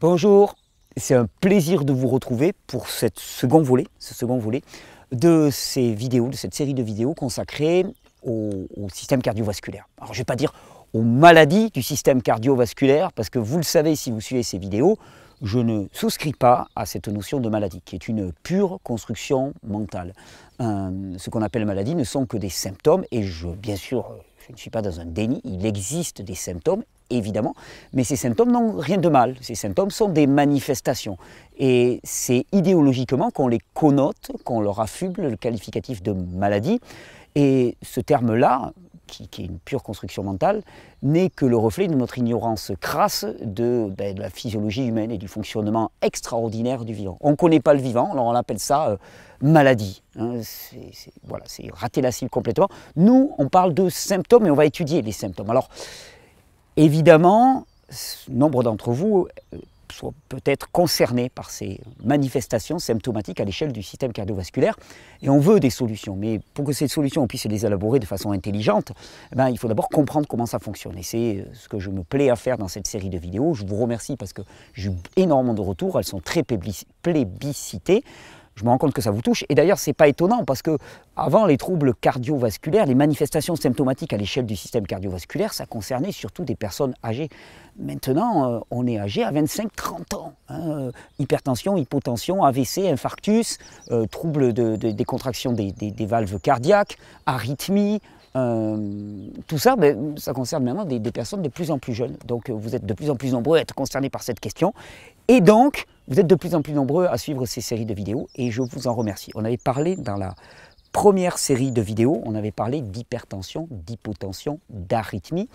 Bonjour, c'est un plaisir de vous retrouver pour cette second ce second volet de ces vidéos, de cette série de vidéos consacrées au, système cardiovasculaire. Alors je ne vais pas dire aux maladies du système cardiovasculaire, parce que vous le savez si vous suivez ces vidéos, je ne souscris pas à cette notion de maladie, qui est une pure construction mentale. Euh, ce qu'on appelle maladie ne sont que des symptômes, et je, bien sûr, je ne suis pas dans un déni, il existe des symptômes, évidemment, mais ces symptômes n'ont rien de mal. Ces symptômes sont des manifestations. Et c'est idéologiquement qu'on les connote, qu'on leur affuble le qualificatif de maladie. Et ce terme-là, qui, est une pure construction mentale, n'est que le reflet de notre ignorance crasse de, ben, de, la physiologie humaine et du fonctionnement extraordinaire du vivant. On ne connaît pas le vivant, alors on appelle ça euh, maladie. Hein. c'est voilà, rater la cible complètement. Nous, on parle de symptômes et on va étudier les symptômes. Alors, évidemment, nombre d'entre vous euh, soit peut-être concerné par ces manifestations symptomatiques à l'échelle du système cardiovasculaire. Et on veut des solutions, mais pour que ces solutions, on puisse les élaborer de façon intelligente, eh ben, il faut d'abord comprendre comment ça fonctionne. Et c'est euh, ce que je me plais à faire dans cette série de vidéos. Je vous remercie parce que j'ai eu énormément de retours, elles sont très plébiscitées je me rends compte que ça vous touche. Et d'ailleurs, ce n'est pas étonnant parce que avant les troubles cardiovasculaires, les manifestations symptomatiques à l'échelle du système cardiovasculaire, ça concernait surtout des personnes âgées. Maintenant, euh, on est âgé à 25-30 ans. Hein. hypertension, hypotension, AVC, infarctus, euh, troubles de, des contractions des, valves cardiaques, arythmie. Euh, tout ça, ben, ça concerne maintenant des, personnes de plus en plus jeunes. Donc vous êtes de plus en plus nombreux à être concernés par cette question. Et donc, vous êtes de plus en plus nombreux à suivre ces séries de vidéos et je vous en remercie. On avait parlé dans la première série de vidéos, on avait parlé d'hypertension, d'hypotension, d'arythmie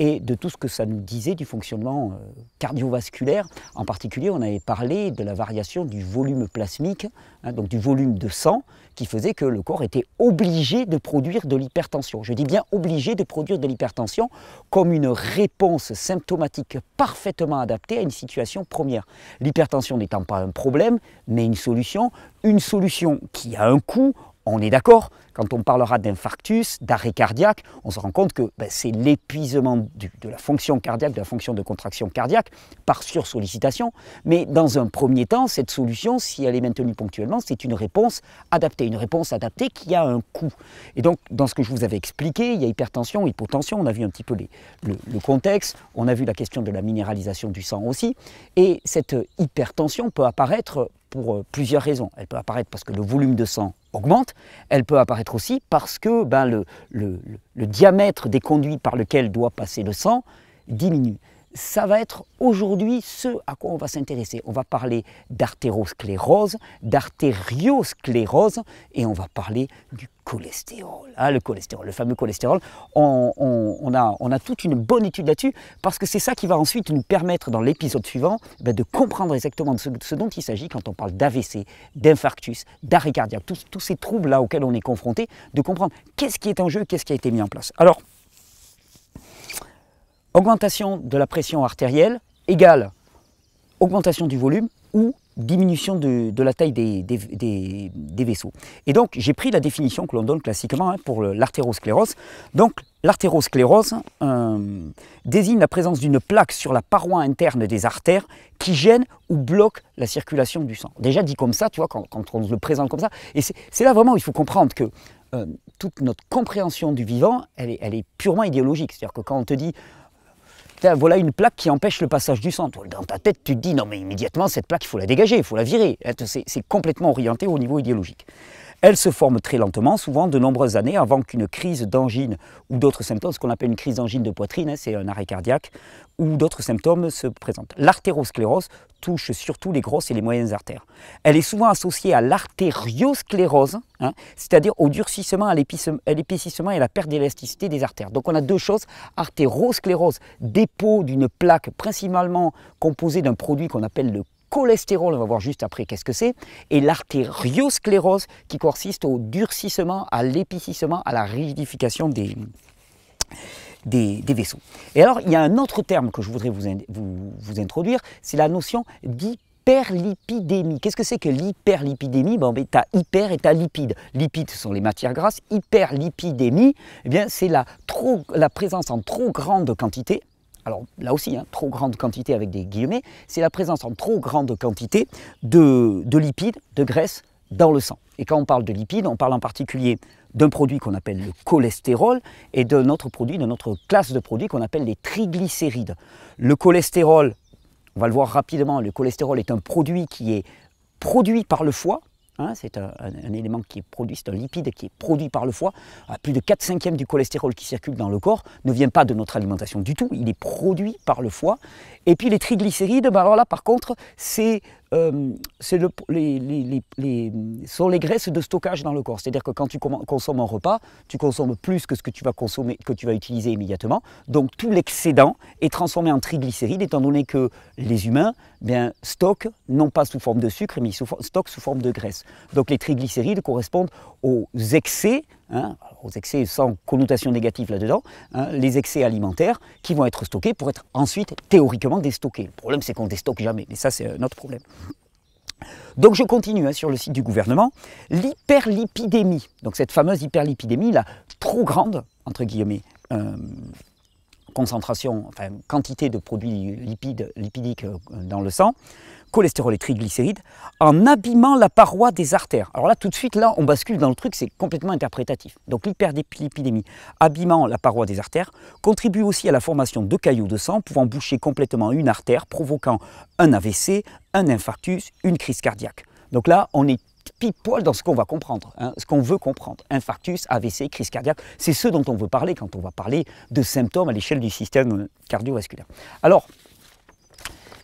et de tout ce que ça nous disait du fonctionnement euh, cardiovasculaire. En particulier, on avait parlé de la variation du volume plasmique, hein, donc du volume de sang, qui faisait que le corps était obligé de produire de l'hypertension. Je dis bien obligé de produire de l'hypertension comme une réponse symptomatique parfaitement adaptée à une situation première. L'hypertension n'étant pas un problème, mais une solution, une solution qui a un coût, on est d'accord, quand on parlera d'infarctus, d'arrêt cardiaque, on se rend compte que ben, c'est l'épuisement de la fonction cardiaque, de la fonction de contraction cardiaque par sursollicitation. Mais dans un premier temps, cette solution, si elle est maintenue ponctuellement, c'est une réponse adaptée, une réponse adaptée qui a un coût. Et donc, dans ce que je vous avais expliqué, il y a hypertension, hypotension, on a vu un petit peu le contexte, on a vu la question de la minéralisation du sang aussi. Et cette hypertension peut apparaître pour euh, plusieurs raisons. Elle peut apparaître parce que le volume de sang augmente, elle peut apparaître aussi parce que ben, le, le diamètre des conduits par lesquels doit passer le sang diminue ça va être aujourd'hui ce à quoi on va s'intéresser. On va parler d'artérosclérose, d'artériosclérose et on va parler du cholestérol. Ah, le cholestérol, le fameux cholestérol. On, a, on a, toute une bonne étude là-dessus parce que c'est ça qui va ensuite nous permettre dans l'épisode suivant ben, de comprendre exactement ce, dont il s'agit quand on parle d'AVC, d'infarctus, d'arrêt cardiaque, tous, tous ces troubles-là auxquels on est confronté, de comprendre qu'est-ce qui est en jeu, qu'est-ce qui a été mis en place. Alors, Augmentation de la pression artérielle égale augmentation du volume ou diminution de, la taille des, vaisseaux. Et donc j'ai pris la définition que l'on donne classiquement hein, pour l'artérosclérose. Donc l'artérosclérose euh, désigne la présence d'une plaque sur la paroi interne des artères qui gêne ou bloque la circulation du sang. Déjà dit comme ça, tu vois, quand, quand on le présente comme ça, et c'est là vraiment où il faut comprendre que euh, toute notre compréhension du vivant, elle est, elle est purement idéologique. C'est-à-dire que quand on te dit voilà une plaque qui empêche le passage du sang. Dans ta tête, tu te dis, non mais immédiatement, cette plaque, il faut la dégager, il faut la virer. Hein, c'est complètement orienté au niveau idéologique. Elle se forme très lentement, souvent de nombreuses années, avant qu'une crise d'angine ou d'autres symptômes, ce qu'on appelle une crise d'angine de poitrine, hein, c'est un arrêt cardiaque, ou d'autres symptômes se présentent. L'artérosclérose touche surtout les grosses et les moyennes artères. Elle est souvent associée à l'artériosclérose, hein, c'est-à-dire au durcissement, à l'épaississement et à la perte d'élasticité des artères. Donc on a deux choses, artérosclérose, dépôt d'une plaque principalement composée d'un produit qu'on appelle le cholestérol, on va voir juste après qu'est-ce que c'est, et l'artériosclérose qui consiste au durcissement, à l'épicissement, à la rigidification des, des, vaisseaux. Et alors, il y a un autre terme que je voudrais vous, vous, introduire, c'est la notion d'hyperlipidémie. Qu'est-ce que c'est que l'hyperlipidémie bon, ben, Tu as hyper et tu as lipide. Lipides sont les matières grasses. Hyperlipidémie, eh bien, c'est la présence en trop grande quantité alors là aussi, hein, trop grande quantité avec des guillemets, c'est la présence en trop grande quantité de, de lipides, de graisses dans le sang. Et quand on parle de lipides, on parle en particulier d'un produit qu'on appelle le cholestérol et d'un autre produit, d'une autre classe de produits qu'on appelle les triglycérides. Le cholestérol, on va le voir rapidement, le cholestérol est un produit qui est produit par le foie, Hein, c'est un, élément qui est produit, c'est un lipide qui est produit par le foie. Ah, plus de 4 cinquièmes du cholestérol qui circule dans le corps ne vient pas de notre alimentation du tout, il est produit par le foie. Et puis les triglycérides, alors bah, là par contre, c'est, euh, sont les graisses de stockage dans le corps. C'est-à-dire que quand tu consommes un repas, tu consommes plus que ce que tu vas, que tu vas utiliser immédiatement. Donc tout l'excédent est transformé en triglycérides étant donné que les humains, bien, non pas sous forme de sucre, mais ils sous forme de graisse. Donc les triglycérides correspondent aux excès, hein, aux excès sans connotation négative là-dedans, hein, les excès alimentaires qui vont être stockés pour être ensuite théoriquement déstockés. Le problème c'est qu'on ne déstocke jamais, mais ça c'est notre problème. Donc je continue hein, sur le site du gouvernement. L'hyperlipidémie, donc cette fameuse hyperlipidémie, la trop grande, entre guillemets, euh, concentration, enfin quantité de produits lipides, lipidiques euh, dans le sang, cholestérol et triglycérides, en abîmant la paroi des artères. Alors là, tout de suite, là, on bascule dans le truc, c'est complètement interprétatif. Donc l'hyperlipidémie, abîmant la paroi des artères, contribue aussi à la formation de cailloux de sang, pouvant boucher complètement une artère, provoquant un AVC, un infarctus, une crise cardiaque. Donc là, on est pipe poil dans ce qu'on va comprendre, hein, ce qu'on veut comprendre. Infarctus, AVC, crise cardiaque, c'est ce dont on veut parler quand on va parler de symptômes à l'échelle du système cardiovasculaire. Alors,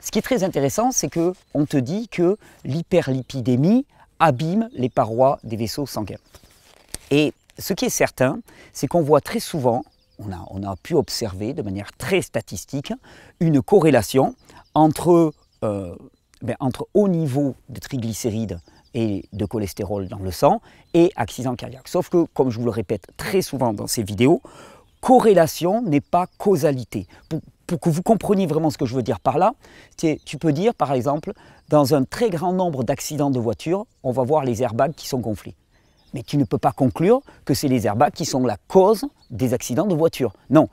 ce qui est très intéressant, c'est qu'on te dit que l'hyperlipidémie abîme les parois des vaisseaux sanguins. Et ce qui est certain, c'est qu'on voit très souvent, on a, pu observer de manière très statistique, une corrélation entre euh, ben, haut niveau de triglycérides et de cholestérol dans le sang et accident cardiaque. Sauf que, comme je vous le répète très souvent dans ces vidéos, corrélation n'est pas causalité. Pour, que vous compreniez vraiment ce que je veux dire par là, tu peux dire par exemple, dans un très grand nombre d'accidents de voiture, on va voir les airbags qui sont gonflés. Mais tu ne peux pas conclure que c'est les airbags qui sont la cause des accidents de voiture. Non,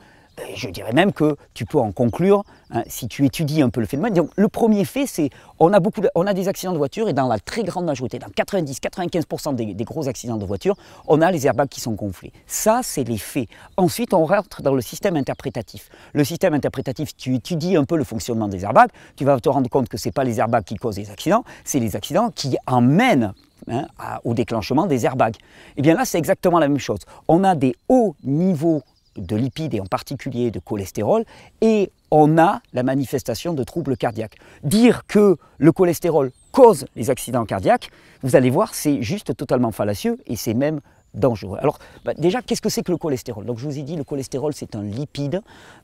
je dirais même que tu peux en conclure hein, si tu étudies un peu le phénomène. le premier fait, c'est on a beaucoup, on a des accidents de voiture et dans la très grande majorité, dans 90-95% des, gros accidents de voiture, on a les airbags qui sont gonflés. Ça, c'est les faits. Ensuite, on rentre dans le système interprétatif. Le système interprétatif, tu étudies un peu le fonctionnement des airbags, tu vas te rendre compte que ce c'est pas les airbags qui causent les accidents, c'est les accidents qui emmènent hein, au déclenchement des airbags. Et eh bien là, c'est exactement la même chose. On a des hauts niveaux de lipides et en particulier de cholestérol, et on a la manifestation de troubles cardiaques. Dire que le cholestérol cause les accidents cardiaques, vous allez voir, c'est juste totalement fallacieux et c'est même dangereux. Alors bah, déjà, qu'est-ce que c'est que le cholestérol Donc je vous ai dit, le cholestérol c'est un lipide,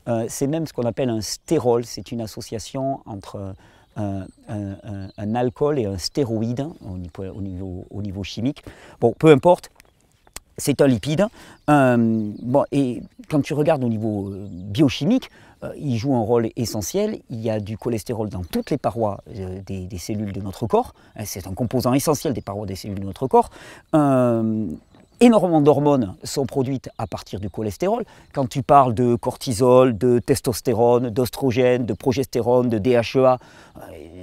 euh, c'est même ce qu'on appelle un stérol, c'est une association entre... Euh, un, alcool et un stéroïde au niveau chimique. Bon, peu importe, c'est un lipide. Euh, bon, et quand tu regardes au niveau euh, biochimique, euh, il joue un rôle essentiel. Il y a du cholestérol dans toutes les parois des, des, cellules de notre corps. C'est un composant essentiel des parois des cellules de notre corps. Énormément d'hormones sont produites à partir du cholestérol. Quand tu parles de cortisol, de testostérone, d'ostrogène, de progestérone, de DHEA,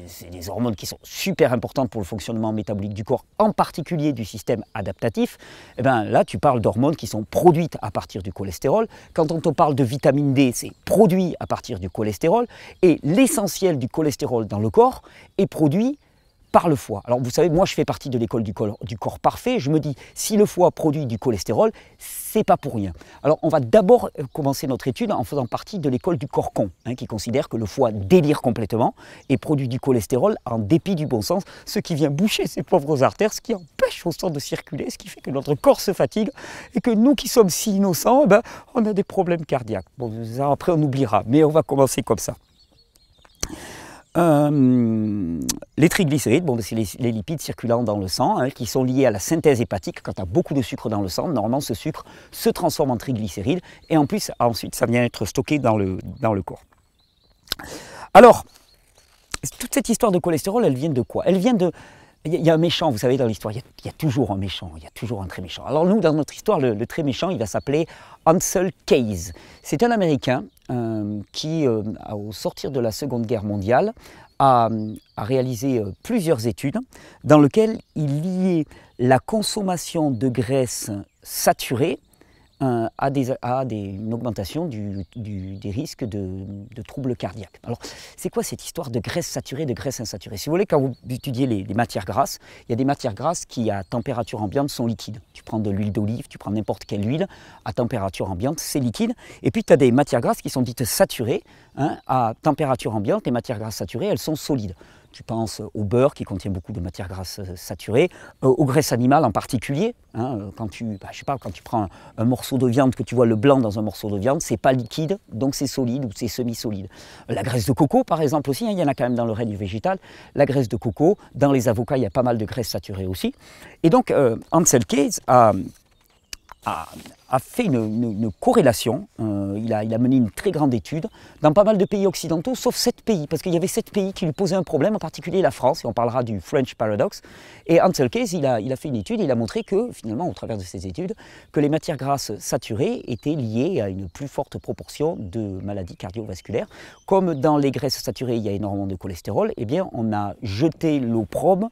c'est des hormones qui sont super importantes pour le fonctionnement métabolique du corps, en particulier du système adaptatif, et eh bien là tu parles d'hormones qui sont produites à partir du cholestérol. Quand on te parle de vitamine D, c'est produit à partir du cholestérol. Et l'essentiel du cholestérol dans le corps est produit par le foie. Alors vous savez, moi je fais partie de l'école du, corps parfait. Je me dis, si le foie produit du cholestérol, c'est pas pour rien. Alors on va d'abord euh, commencer notre étude en faisant partie de l'école du corps con, hein, qui considère que le foie délire complètement et produit du cholestérol en dépit du bon sens, ce qui vient boucher ces pauvres artères, ce qui empêche au sang de circuler, ce qui fait que notre corps se fatigue et que nous qui sommes si innocents, eh ben, on a des problèmes cardiaques. Bon, après on oubliera, mais on va commencer comme ça. Euh, les triglycérides, bon, c'est les, lipides circulant dans le sang, hein, qui sont liés à la synthèse hépatique. Quand tu as beaucoup de sucre dans le sang, normalement ce sucre se transforme en triglycérides et en plus ensuite ça vient être stocké dans le, dans le corps. Alors, toute cette histoire de cholestérol, elle vient de quoi Elle vient de, il y a un méchant, vous savez, dans l'histoire, il, y a toujours un méchant, il y a toujours un très méchant. Alors nous, dans notre histoire, le, très méchant, il va s'appeler Ansel Case. C'est un Américain euh, qui, euh, au sortir de la Seconde Guerre mondiale, a, réalisé euh, plusieurs études dans lesquelles il liait la consommation de graisses saturée à, euh, des, une augmentation des risques de, troubles cardiaques. Alors, c'est quoi cette histoire de graisse saturée, de graisse insaturée Si vous voulez, quand vous étudiez les, matières grasses, il y a des matières grasses qui, à température ambiante, sont liquides. Tu prends de l'huile d'olive, tu prends n'importe quelle huile, à température ambiante, c'est liquide. Et puis, tu as des matières grasses qui sont dites saturées. Hein, à température ambiante, les matières grasses saturées, elles sont solides tu penses au beurre qui contient beaucoup de matières grasses saturées, euh, aux graisses animales en particulier. Hein, euh, quand tu, bah, sais pas, quand tu prends un, morceau de viande, que tu vois le blanc dans un morceau de viande, c'est pas liquide, donc c'est solide ou c'est semi-solide. La graisse de coco, par exemple aussi, hein, il y en a quand même dans le règne végétal. La graisse de coco, dans les avocats, il y a pas mal de graisses saturées aussi. Et donc, euh, Ansel a, a fait une, corrélation, euh, il, a, mené une très grande étude dans pas mal de pays occidentaux, sauf sept pays, parce qu'il y avait sept pays qui lui posaient un problème, en particulier la France, et on parlera du French Paradox. Et Ansel case il a, fait une étude, il a montré que, finalement, au travers de ces études, que les matières grasses saturées étaient liées à une plus forte proportion de maladies cardiovasculaires. Comme dans les graisses saturées, il y a énormément de cholestérol, eh bien, on a jeté probe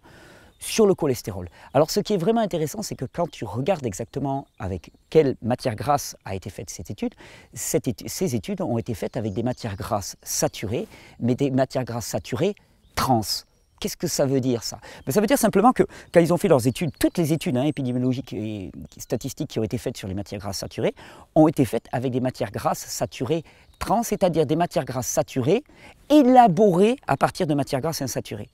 sur le cholestérol. Alors ce qui est vraiment intéressant, c'est que quand tu regardes exactement avec quelle matière grasse a été faite cette étude, ces études ont été faites avec des matières grasses saturées, mais des matières grasses saturées trans. Qu'est-ce que ça veut dire ça ben, Ça veut dire simplement que quand ils ont fait leurs études, toutes les études hein, épidémiologiques et statistiques qui ont été faites sur les matières grasses saturées ont été faites avec des matières grasses saturées trans, c'est-à-dire des matières grasses saturées élaborées à partir de matières grasses insaturées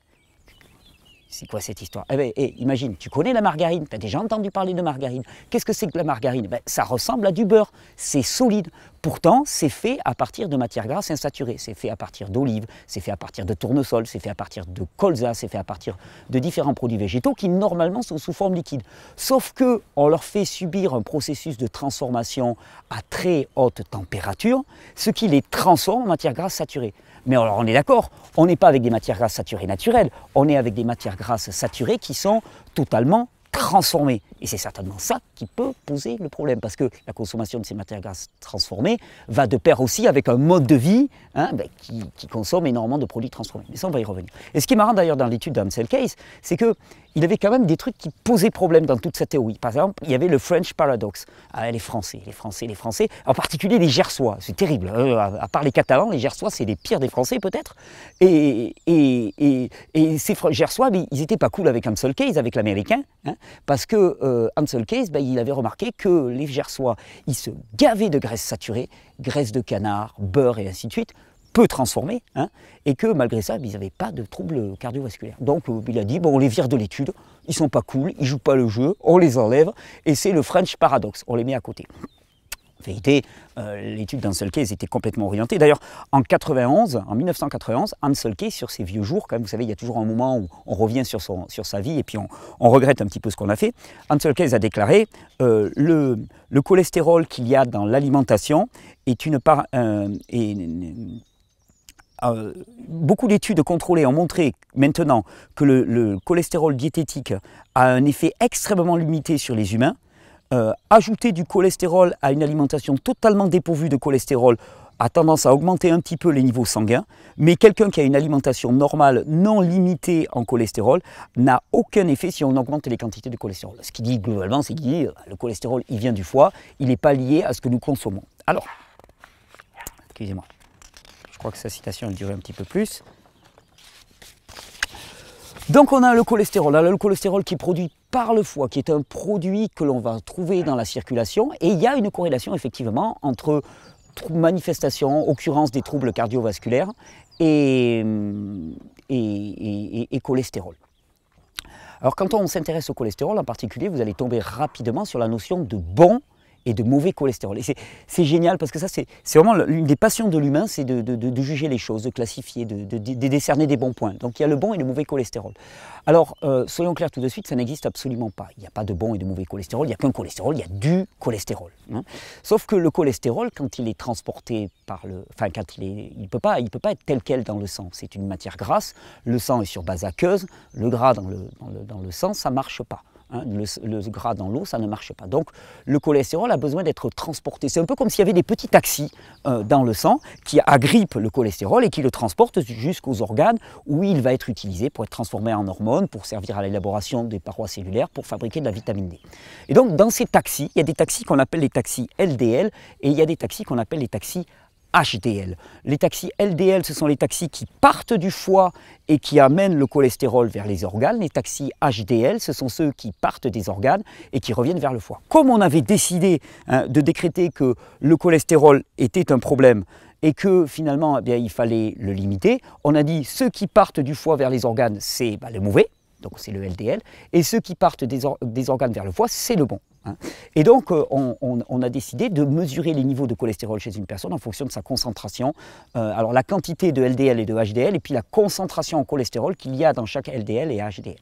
c'est quoi cette histoire Eh bien, eh, imagine, tu connais la margarine, tu as déjà entendu parler de margarine. Qu'est-ce que c'est que la margarine eh ben, Ça ressemble à du beurre, c'est solide. Pourtant, c'est fait à partir de matières grasses insaturées. C'est fait à partir d'olives, c'est fait à partir de tournesol, c'est fait à partir de colza, c'est fait à partir de différents produits végétaux qui normalement sont sous forme liquide. Sauf que on leur fait subir un processus de transformation à très haute température, ce qui les transforme en matières grasses saturées. Mais alors on est d'accord, on n'est pas avec des matières grasses saturées naturelles, on est avec des matières grasses saturées qui sont totalement transformé, Et c'est certainement ça qui peut poser le problème, parce que la consommation de ces matières grasses transformées va de pair aussi avec un mode de vie hein, ben, qui, consomme énormément de produits transformés. Mais ça, on va y revenir. Et ce qui est marrant d'ailleurs dans l'étude d'Amsel Case, c'est que il avait quand même des trucs qui posaient problème dans toute sa théorie. Par exemple, il y avait le French Paradox. Ah, les Français, les Français, les Français, en particulier les Gersois, c'est terrible. Hein. Euh, à, part les Catalans, les Gersois, c'est les pires des Français peut-être. Et, ces Gersois, ils n'étaient pas cool avec Ansel Case, avec l'Américain, hein, parce que euh, Ansel ben, il avait remarqué que les Gersois, ils se gavaient de graisse saturée, graisse de canard, beurre et ainsi de suite peu transformés, hein, et que malgré ça, ils n'avaient pas de troubles cardiovasculaires. Donc euh, il a dit, bon, on les vire de l'étude, ils sont pas cool, ils jouent pas le jeu, on les enlève, et c'est le French paradoxe, on les met à côté. En vérité, euh, l'étude d'Ansel ils était complètement orientée. D'ailleurs, en 91, en 1991, Anselkey sur ses vieux jours, quand vous savez, il y a toujours un moment où on revient sur, son, sur sa vie et puis on, regrette un petit peu ce qu'on a fait. Keys a déclaré euh, le, cholestérol qu'il y a dans l'alimentation est une part beaucoup d'études contrôlées ont montré maintenant que le, cholestérol diététique a un effet extrêmement limité sur les humains. Euh, ajouter du cholestérol à une alimentation totalement dépourvue de cholestérol a tendance à augmenter un petit peu les niveaux sanguins, mais quelqu'un qui a une alimentation normale non limitée en cholestérol n'a aucun effet si on augmente les quantités de cholestérol. Ce qui dit globalement, c'est qu'il dit euh, le cholestérol, il vient du foie, il n'est pas lié à ce que nous consommons. Alors, excusez-moi. Je crois que sa citation a duré un petit peu plus. Donc on a le cholestérol, le cholestérol qui est produit par le foie, qui est un produit que l'on va trouver dans la circulation. Et il y a une corrélation effectivement entre manifestation, occurrence des troubles cardiovasculaires et cholestérol. Alors quand on s'intéresse au cholestérol en particulier, vous allez tomber rapidement sur la notion de bon et de mauvais cholestérol. Et c'est génial parce que ça, c'est vraiment l'une des passions de l'humain, c'est de, juger les choses, de classifier, de, décerner des bons points. Donc il y a le bon et le mauvais cholestérol. Alors, euh, soyons clairs tout de suite, ça n'existe absolument pas. Il n'y a pas de bon et de mauvais cholestérol, il n'y a qu'un cholestérol, il y a du cholestérol. Hein. Sauf que le cholestérol, quand il est transporté par le... Enfin, quand il est... Il peut pas, peut pas être tel quel dans le sang. C'est une matière grasse, le sang est sur base aqueuse, le gras dans le, dans le, dans le sang, ça marche pas. Hein, le, gras dans l'eau, ça ne marche pas. Donc le cholestérol a besoin d'être transporté. C'est un peu comme s'il y avait des petits taxis euh, dans le sang qui agrippent le cholestérol et qui le transportent jusqu'aux organes où il va être utilisé pour être transformé en hormones, pour servir à l'élaboration des parois cellulaires, pour fabriquer de la vitamine D. Et donc dans ces taxis, il y a des taxis qu'on appelle les taxis LDL et il y a des taxis qu'on appelle les taxis HDL. Les taxis LDL, ce sont les taxis qui partent du foie et qui amènent le cholestérol vers les organes. Les taxis HDL, ce sont ceux qui partent des organes et qui reviennent vers le foie. Comme on avait décidé hein, de décréter que le cholestérol était un problème et que finalement eh bien, il fallait le limiter, on a dit ceux qui partent du foie vers les organes, c'est les bah, le mauvais, donc c'est le LDL, et ceux qui partent des, organes vers le foie, c'est le bon. Hein. Et donc euh, on, a décidé de mesurer les niveaux de cholestérol chez une personne en fonction de sa concentration, euh, alors la quantité de LDL et de HDL, et puis la concentration en cholestérol qu'il y a dans chaque LDL et HDL.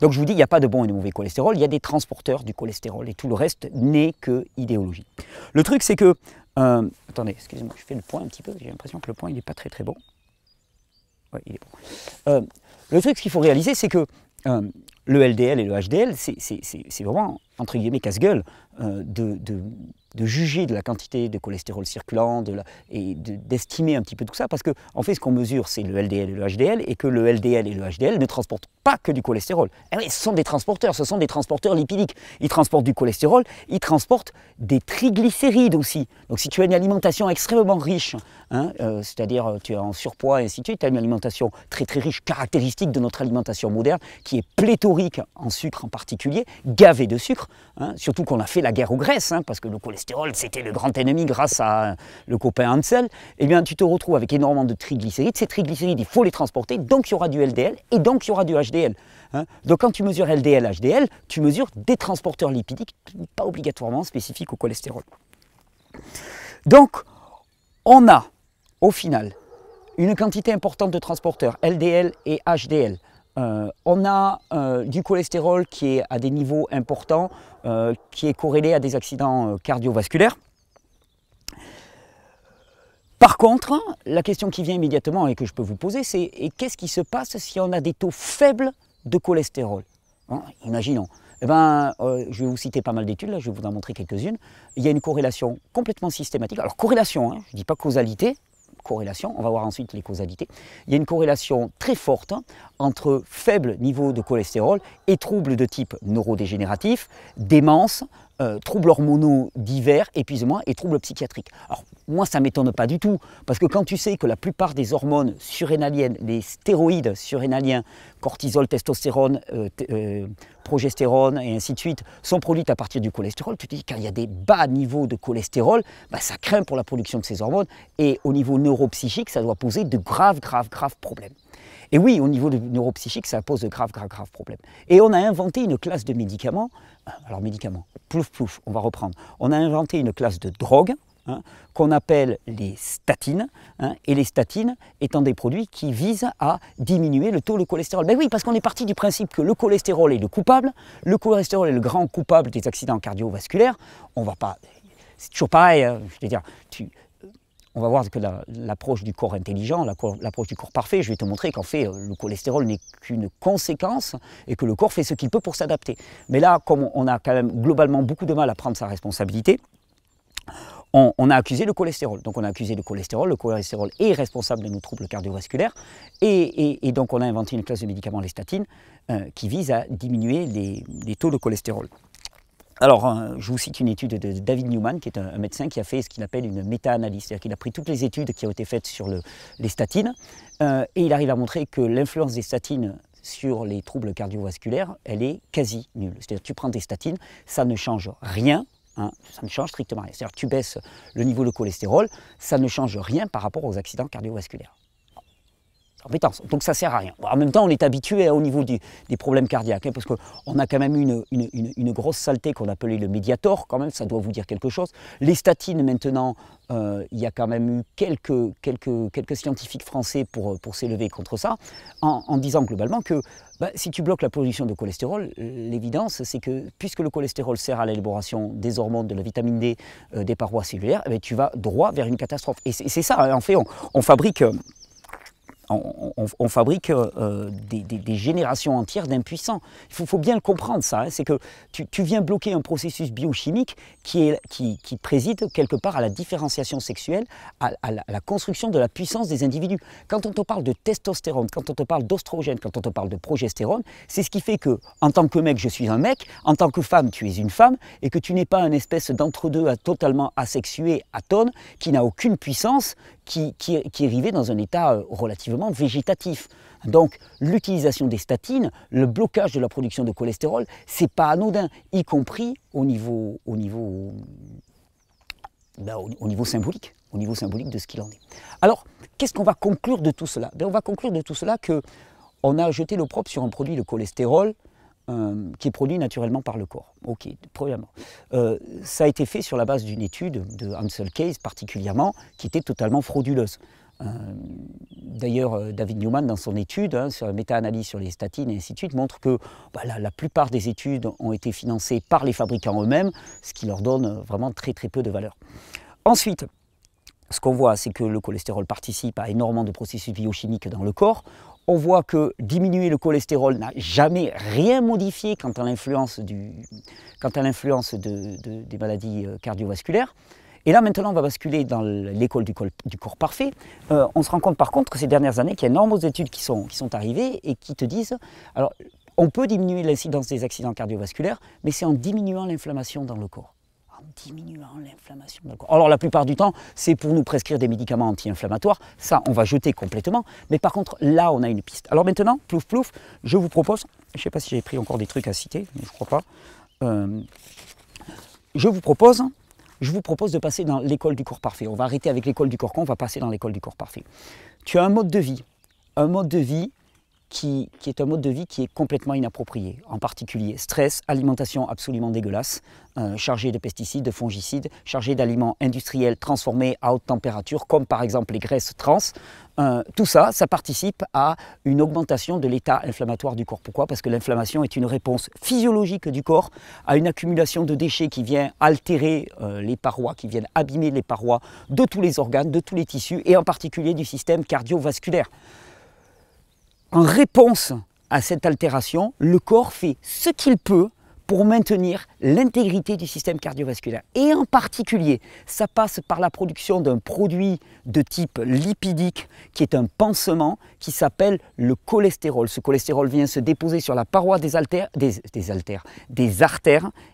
Donc je vous dis, il n'y a pas de bon et de mauvais cholestérol, il y a des transporteurs du cholestérol et tout le reste n'est que idéologie. Le truc c'est que... Euh, attendez, excusez-moi, je fais le point un petit peu, j'ai l'impression que le point il n'est pas très très bon. Oui, il est bon. Le truc qu'il faut réaliser, c'est que euh, le LDL et le HDL, c'est vraiment, entre guillemets, casse-gueule euh, de de juger de la quantité de cholestérol circulant de et d'estimer un petit peu tout ça, parce qu'en en fait, ce qu'on mesure, c'est le LDL et le HDL, et que le LDL et le HDL ne transportent pas que du cholestérol. Eh ce sont des transporteurs, ce sont des transporteurs lipidiques. Ils transportent du cholestérol, ils transportent des triglycérides aussi. Donc, si tu as une alimentation extrêmement riche, hein, euh, c'est-à-dire euh, tu es en surpoids et ainsi de suite, tu as une alimentation très très riche, caractéristique de notre alimentation moderne, qui est pléthorique en sucre en particulier, gavée de sucre, hein, surtout qu'on a fait la guerre aux graisses, hein, parce que le cholestérol c'était le grand ennemi grâce à le copain Hansel, eh bien, tu te retrouves avec énormément de triglycérides. Ces triglycérides, il faut les transporter, donc il y aura du LDL et donc il y aura du HDL. Hein. donc, quand tu mesures LDL, HDL, tu mesures des transporteurs lipidiques, pas obligatoirement spécifiques au cholestérol. Donc, on a, au final, une quantité importante de transporteurs LDL et HDL. Euh, on a euh, du cholestérol qui est à des niveaux importants, euh, qui est corrélé à des accidents cardiovasculaires. Par contre, la question qui vient immédiatement et que je peux vous poser, c'est qu'est-ce qui se passe si on a des taux faibles de cholestérol hein, Imaginons. Eh ben, je vais vous citer pas mal d'études, là, je vais vous en montrer quelques-unes. Il y a une corrélation complètement systématique. Alors, corrélation, hein, je ne dis pas causalité, corrélation, on va voir ensuite les causalités, il y a une corrélation très forte hein, entre faible niveau de cholestérol et troubles de type neurodégénératif, démence, euh, troubles hormonaux divers, épuisement et troubles psychiatriques. Alors moi ça m'étonne pas du tout, parce que quand tu sais que la plupart des hormones surrénaliennes, les stéroïdes surrénaliens, cortisol, testostérone, euh, euh, progestérone et ainsi de suite, sont produites à partir du cholestérol, tu te dis quand il y a des bas niveaux de cholestérol, bah, ça craint pour la production de ces hormones, et au niveau neuropsychique, ça doit poser de graves, graves, graves problèmes. Et oui, au niveau du neuropsychique, ça pose de graves, graves, graves problèmes. Et on a inventé une classe de médicaments, alors médicaments, plouf, plouf, on va reprendre. On a inventé une classe de drogues hein, qu'on appelle les statines. Hein, et les statines étant des produits qui visent à diminuer le taux de cholestérol. Ben oui, parce qu'on est parti du principe que le cholestérol est le coupable, le cholestérol est le grand coupable des accidents cardiovasculaires. On va pas c'est toujours pareil, hein, je veux dire, tu, on va voir que l'approche du corps intelligent, l'approche du corps parfait, je vais te montrer qu'en fait, euh, le cholestérol n'est qu'une conséquence et que le corps fait ce qu'il peut pour s'adapter. Mais là, comme on a quand même globalement beaucoup de mal à prendre sa responsabilité, on, a accusé le cholestérol. Donc on a accusé le cholestérol. Le cholestérol est responsable de nos troubles cardiovasculaires. Et, donc on a inventé une classe de médicaments, les statines, euh, qui vise à diminuer les taux de cholestérol. Alors, hein, je vous cite une étude de David Newman, qui est un médecin qui a fait ce qu'il appelle une méta-analyse, c'est-à-dire qu'il a pris toutes les études qui ont été faites sur les statines, euh, et il arrive à montrer que l'influence des statines sur les troubles cardiovasculaires, elle est quasi nulle. C'est-à-dire que tu prends des statines, ça ne change rien, hein, ça ne change strictement rien. C'est-à-dire que tu baisses le niveau de cholestérol, ça ne change rien par rapport aux accidents cardiovasculaires. Donc ça sert à rien. En même temps, on est habitué au niveau des problèmes cardiaques, hein, parce qu'on a quand même une, une, grosse saleté qu'on appelait le médiator, quand même, ça doit vous dire quelque chose. Les statines, maintenant, euh, il y a quand même eu quelques, quelques, quelques scientifiques français pour, pour s'élever contre ça, en, disant globalement que bah, si tu bloques la production de cholestérol, l'évidence, c'est que puisque le cholestérol sert à l'élaboration des hormones, de la vitamine D, euh, des parois cellulaires, eh ben, tu vas droit vers une catastrophe. Et c'est ça, hein. en fait, on, on fabrique... Euh, on, fabrique euh, euh, des, générations entières d'impuissants. Il faut, bien le comprendre, ça. Hein. C'est que tu, viens bloquer un processus biochimique qui, préside quelque part à la différenciation sexuelle, à, la, construction de la puissance des individus. Quand on te parle de testostérone, quand on te parle d'ostrogène, quand on te parle de progestérone, c'est ce qui fait que, en tant que mec, je suis un mec, en tant que femme, tu es une femme, et que tu n'es pas une espèce d'entre-deux totalement asexué, atone, qui n'a aucune puissance, qui, qui, est dans un état euh, relativement végétatif. Donc l'utilisation des statines, le blocage de la production de cholestérol, c'est pas anodin, y compris au niveau, ben, symbolique au niveau symbolique de ce qu'il en est. Alors, qu'est-ce qu'on va conclure de tout cela ben, On va conclure de tout cela que on a jeté l'opprobre sur un produit, de cholestérol, euh, qui est produit naturellement par le corps. Ok, premièrement. Euh, ça a été fait sur la base d'une étude de Hansel Case particulièrement, qui était totalement frauduleuse. Euh, d'ailleurs, David Newman, dans son étude hein, sur la méta-analyse sur les statines et ainsi de suite, montre que bah, la, la, plupart des études ont été financées par les fabricants eux-mêmes, ce qui leur donne vraiment très très peu de valeur. Ensuite, ce qu'on voit, c'est que le cholestérol participe à énormément de processus biochimiques dans le corps. On voit que diminuer le cholestérol n'a jamais rien modifié quant à l'influence, de, de, des maladies euh, cardiovasculaires. Et là, maintenant, on va basculer dans l'école du, corps parfait. Euh, on se rend compte, par contre, que ces dernières années, qu'il y a énormément d'études qui sont, qui sont arrivées et qui te disent, alors, on peut diminuer l'incidence des accidents cardiovasculaires, mais c'est en diminuant l'inflammation dans le corps diminuant hein, l'inflammation. Alors la plupart du temps, c'est pour nous prescrire des médicaments anti-inflammatoires. Ça, on va jeter complètement. Mais par contre, là, on a une piste. Alors maintenant, plouf plouf, je vous propose, je ne sais pas si j'ai pris encore des trucs à citer, mais je ne crois pas. Euh, je vous propose je vous propose de passer dans l'école du corps parfait. On va arrêter avec l'école du corps con, on va passer dans l'école du corps parfait. Tu as un mode de vie, un mode de vie qui, est un mode de vie qui est complètement inapproprié, en particulier stress, alimentation absolument dégueulasse, euh, chargée de pesticides, de fongicides, chargée d'aliments industriels transformés à haute température, comme par exemple les graisses trans. Euh, tout ça, ça participe à une augmentation de l'état inflammatoire du corps. Pourquoi Parce que l'inflammation est une réponse physiologique du corps à une accumulation de déchets qui vient altérer euh, les parois, qui viennent abîmer les parois de tous les organes, de tous les tissus, et en particulier du système cardiovasculaire en réponse à cette altération, le corps fait ce qu'il peut pour maintenir l'intégrité du système cardiovasculaire. Et en particulier, ça passe par la production d'un produit de type lipidique qui est un pansement qui s'appelle le cholestérol. Ce cholestérol vient se déposer sur la paroi des, des, artères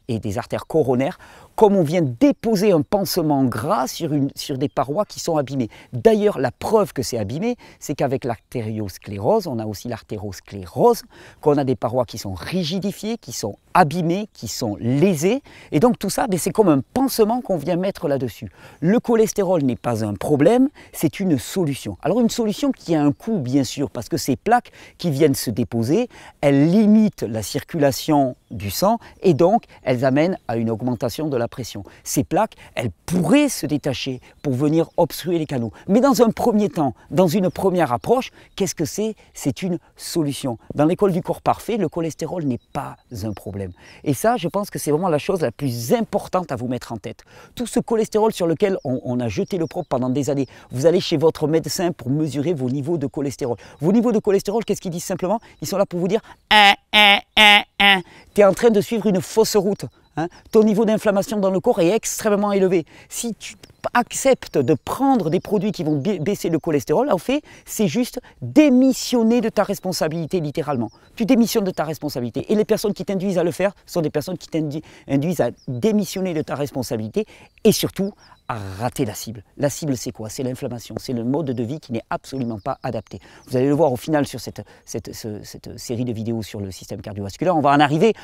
et des artères coronaires comme on vient déposer un pansement gras sur, des parois qui sont abîmées. D'ailleurs, la preuve que c'est abîmé, c'est qu'avec l'artériosclérose, on a aussi l'artérosclérose, qu'on a des parois qui sont rigidifiées, qui sont abîmées, qui sont lésées. Et donc tout ça, ben, c'est comme un pansement qu'on vient mettre là-dessus. Le cholestérol n'est pas un problème, c'est une solution. Alors une solution qui a un coût, bien sûr, parce que ces plaques qui viennent se déposer, elles limitent la circulation du sang et donc elles amènent à une augmentation de la pression. Ces plaques, elles pourraient se détacher pour venir obstruer les canaux. Mais dans un premier temps, dans une première approche, qu'est-ce que c'est C'est une solution. Dans l'école du corps parfait, le cholestérol n'est pas un problème. Et ça, je pense que c'est vraiment la chose la plus importante à vous mettre en tête. Tout ce cholestérol sur lequel on, a jeté le propre pendant des années, vous allez chez votre médecin pour mesurer vos niveaux de cholestérol. Vos niveaux de cholestérol, qu'est-ce qu'ils disent simplement Ils sont là pour vous dire un, hein, hein, hein, en train de suivre une fausse route. Hein. Ton niveau d'inflammation dans le corps est extrêmement élevé. Si tu accepte de prendre des produits qui vont baisser le cholestérol, en fait, c'est juste démissionner de ta responsabilité, littéralement. Tu démissionnes de ta responsabilité. Et les personnes qui t'induisent à le faire sont des personnes qui t'induisent à démissionner de ta responsabilité et surtout à rater la cible. La cible, c'est quoi C'est l'inflammation, c'est le mode de vie qui n'est absolument pas adapté. Vous allez le voir au final sur cette, cette série de vidéos sur le système cardiovasculaire, on va en arriver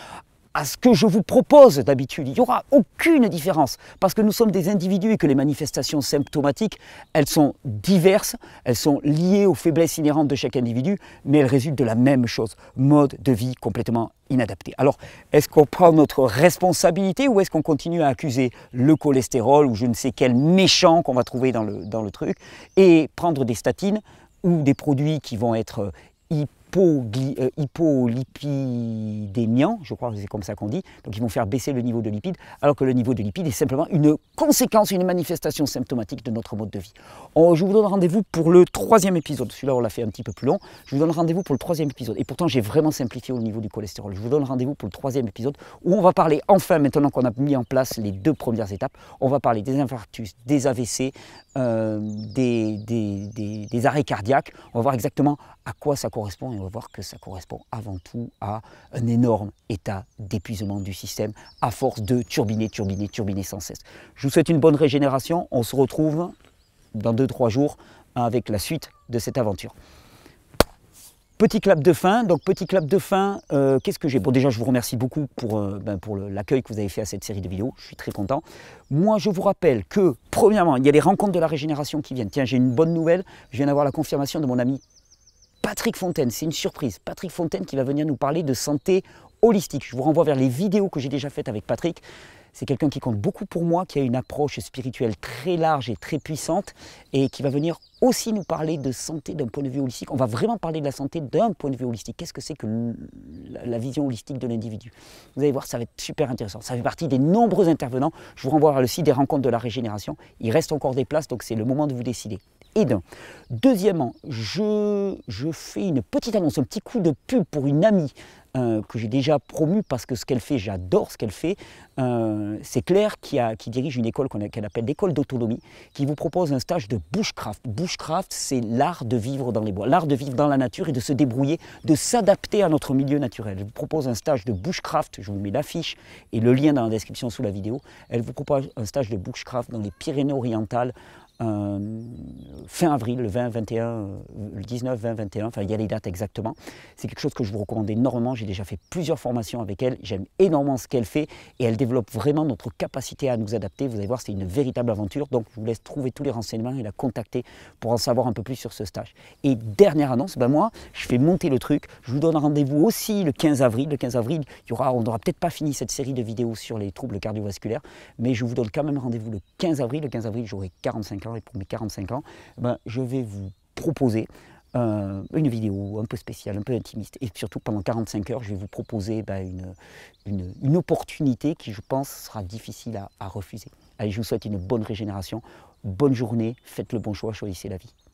à ce que je vous propose d'habitude. Il n'y aura aucune différence parce que nous sommes des individus et que les manifestations symptomatiques, elles sont diverses, elles sont liées aux faiblesses inhérentes de chaque individu, mais elles résultent de la même chose, mode de vie complètement inadapté. Alors, est-ce qu'on prend notre responsabilité ou est-ce qu'on continue à accuser le cholestérol ou je ne sais quel méchant qu'on va trouver dans le, dans le truc et prendre des statines ou des produits qui vont être euh, hypolipidémiant, je crois que c'est comme ça qu'on dit, donc ils vont faire baisser le niveau de lipides, alors que le niveau de lipides est simplement une conséquence, une manifestation symptomatique de notre mode de vie. Oh, je vous donne rendez-vous pour le troisième épisode, celui-là on l'a fait un petit peu plus long, je vous donne rendez-vous pour le troisième épisode, et pourtant j'ai vraiment simplifié au niveau du cholestérol, je vous donne rendez-vous pour le troisième épisode, où on va parler enfin, maintenant qu'on a mis en place les deux premières étapes, on va parler des infarctus, des AVC, euh, des, des arrêts cardiaques, on va voir exactement à quoi ça correspond Et on va voir que ça correspond avant tout à un énorme état d'épuisement du système à force de turbiner, turbiner, turbiner sans cesse. Je vous souhaite une bonne régénération. On se retrouve dans 2-3 jours avec la suite de cette aventure. Petit clap de fin, donc petit clap de fin, euh, qu'est-ce que j'ai Bon déjà je vous remercie beaucoup pour, euh, ben, pour l'accueil que vous avez fait à cette série de vidéos, je suis très content. Moi je vous rappelle que, premièrement, il y a les rencontres de la régénération qui viennent. Tiens, j'ai une bonne nouvelle, je viens d'avoir la confirmation de mon ami Patrick Fontaine. C'est une surprise. Patrick Fontaine qui va venir nous parler de santé holistique. Je vous renvoie vers les vidéos que j'ai déjà faites avec Patrick. C'est quelqu'un qui compte beaucoup pour moi, qui a une approche spirituelle très large et très puissante et qui va venir aussi nous parler de santé d'un point de vue holistique. On va vraiment parler de la santé d'un point de vue holistique. Qu'est-ce que c'est que la vision holistique de l'individu Vous allez voir, ça va être super intéressant. Ça fait partie des nombreux intervenants. Je vous renvoie vers le site des rencontres de la régénération. Il reste encore des places, donc c'est le moment de vous décider. Deuxièmement, je, je, fais une petite annonce, un petit coup de pub pour une amie euh, que j'ai déjà promu parce que ce qu'elle fait, j'adore ce qu'elle fait. Euh, c'est Claire qui, a, qui, dirige une école qu'elle appelle l'école d'autonomie, qui vous propose un stage de bushcraft. Bushcraft, c'est l'art de vivre dans les bois, l'art de vivre dans la nature et de se débrouiller, de s'adapter à notre milieu naturel. elle vous propose un stage de bushcraft, je vous mets l'affiche et le lien dans la description sous la vidéo. Elle vous propose un stage de bushcraft dans les Pyrénées-Orientales, euh, fin avril, le 20, 21, le 19, 20, 21, enfin il y a les dates exactement. C'est quelque chose que je vous recommande énormément déjà fait plusieurs formations avec elle. J'aime énormément ce qu'elle fait et elle développe vraiment notre capacité à nous adapter. Vous allez voir, c'est une véritable aventure. Donc, je vous laisse trouver tous les renseignements et la contacter pour en savoir un peu plus sur ce stage. Et dernière annonce, ben moi, je fais monter le truc. Je vous donne rendez-vous aussi le 15 avril. Le 15 avril, il y aura, on n'aura peut-être pas fini cette série de vidéos sur les troubles cardiovasculaires, mais je vous donne quand même rendez-vous le 15 avril. Le 15 avril, j'aurai 45 ans et pour mes 45 ans, ben, je vais vous proposer une vidéo un peu spéciale, un peu intimiste. Et surtout, pendant 45 heures, je vais vous proposer bah, une, opportunité qui, je pense, sera difficile à, à refuser. Allez, je vous souhaite une bonne régénération, bonne journée, faites le bon choix, choisissez la vie.